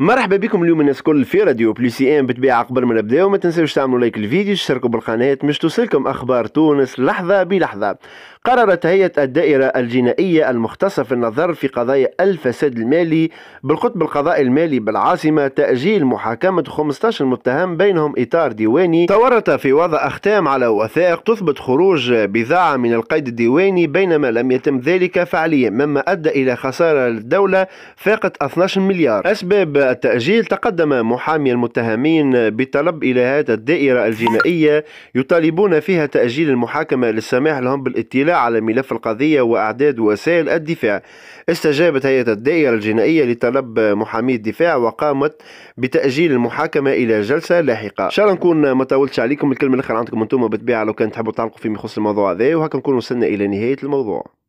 مرحبا بكم اليوم الناس الكل في راديو بلوسي ام بتبيع قبل ما نبدا وما تنساوش تعملوا لايك الفيديو تشتركوا بالقناه باش توصلكم اخبار تونس لحظه بلحظه قررت هيئة الدائرة الجنائية المختصة في النظر في قضايا الفساد المالي بالقطب القضائي المالي بالعاصمة تأجيل محاكمة 15 متهم بينهم إطار ديواني تورط في وضع أختام على وثائق تثبت خروج بضاعة من القيد الديواني بينما لم يتم ذلك فعليا مما أدى إلى خسارة للدولة فاقت 12 مليار أسباب التأجيل تقدم محامي المتهمين بطلب إلى هذا الدائرة الجنائية يطالبون فيها تأجيل المحاكمة للسماح لهم بالاطلاع على ملف القضية وأعداد وسائل الدفاع استجابت هيئة الدائرة الجنائية لطلب محامي الدفاع وقامت بتأجيل المحاكمة إلى جلسة لاحقة إن شاء الله نكون ما طولتش عليكم الكلمة الأخيرة عندكم أنتم بالطبيعة لو كان تحبوا تعلقوا في يخص الموضوع هذا وهكا نكون وصلنا إلى نهاية الموضوع